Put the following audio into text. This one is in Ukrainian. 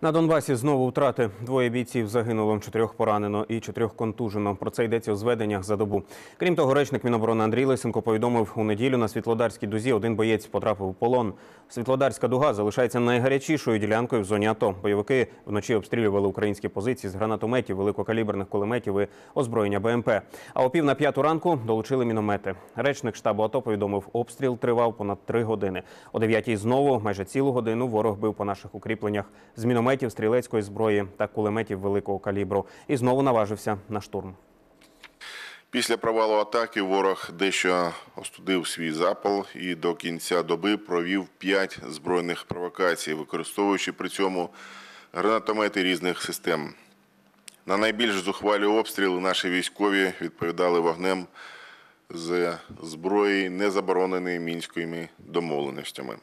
На Донбасі знову втрати двоє бійців загинуло, чотирьох поранено і чотирьох контужено. Про це йдеться у зведеннях за добу. Крім того, речник Міноборони Андрій Лисенко повідомив у неділю на Світлодарській дузі один боєць потрапив у полон. Світлодарська дуга залишається найгарячішою ділянкою в зоні АТО. Бойовики вночі обстрілювали українські позиції з гранатометів, великокаліберних кулеметів і озброєння БМП. А о пів на п'яту ранку долучили міномети. Речник штабу АТО повідомив, обстріл тривав понад три години. О дев'ятій знову майже цілу годину ворог бив по наших укріпленнях з мінометів мінометів, стрілецької зброї та кулеметів великого калібру і знову наважився на штурм. Після провалу атаки ворог дещо остудив свій запал і до кінця доби провів п'ять збройних провокацій, використовуючи при цьому гранатомети різних систем. На найбільш зухвалі обстріли наші військові відповідали вогнем з зброї, не забороненої мінськими домовленостями.